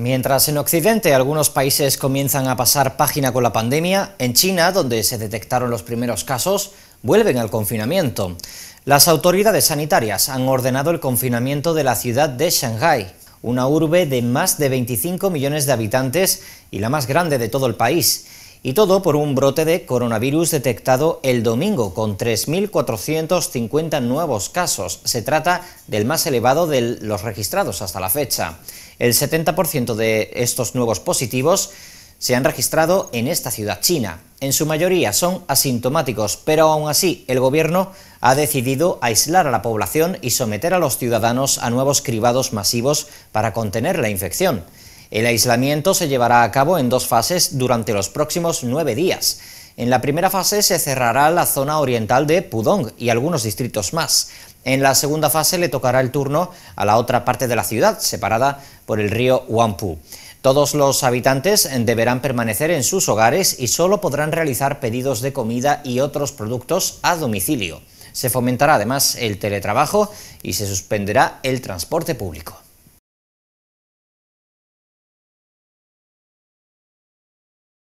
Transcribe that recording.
Mientras en Occidente algunos países comienzan a pasar página con la pandemia, en China, donde se detectaron los primeros casos, vuelven al confinamiento. Las autoridades sanitarias han ordenado el confinamiento de la ciudad de Shanghái, una urbe de más de 25 millones de habitantes y la más grande de todo el país. Y todo por un brote de coronavirus detectado el domingo, con 3.450 nuevos casos. Se trata del más elevado de los registrados hasta la fecha. El 70% de estos nuevos positivos se han registrado en esta ciudad china. En su mayoría son asintomáticos, pero aún así el gobierno ha decidido aislar a la población y someter a los ciudadanos a nuevos cribados masivos para contener la infección. El aislamiento se llevará a cabo en dos fases durante los próximos nueve días. En la primera fase se cerrará la zona oriental de Pudong y algunos distritos más. En la segunda fase le tocará el turno a la otra parte de la ciudad, separada por el río Huampú. Todos los habitantes deberán permanecer en sus hogares y solo podrán realizar pedidos de comida y otros productos a domicilio. Se fomentará además el teletrabajo y se suspenderá el transporte público.